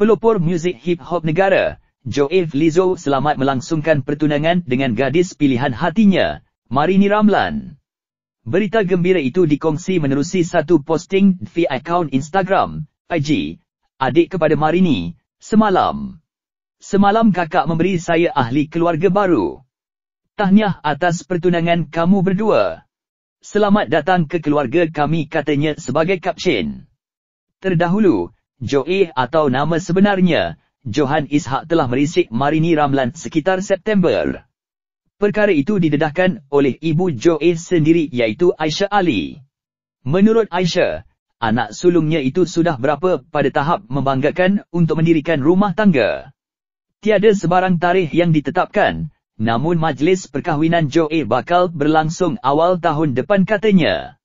pelopor muzik hip-hop negara, Joef Lizzo selamat melangsungkan pertunangan dengan gadis pilihan hatinya, Marini Ramlan. Berita gembira itu dikongsi menerusi satu posting di akaun Instagram, IG, adik kepada Marini, semalam. Semalam kakak memberi saya ahli keluarga baru. Tahniah atas pertunangan kamu berdua. Selamat datang ke keluarga kami katanya sebagai caption. Terdahulu, Joe atau nama sebenarnya, Johan Ishak telah merisik Marini Ramlan sekitar September. Perkara itu didedahkan oleh ibu Joe sendiri iaitu Aisyah Ali. Menurut Aisyah, anak sulungnya itu sudah berapa pada tahap membanggakan untuk mendirikan rumah tangga. Tiada sebarang tarikh yang ditetapkan, namun majlis perkahwinan Joe bakal berlangsung awal tahun depan katanya.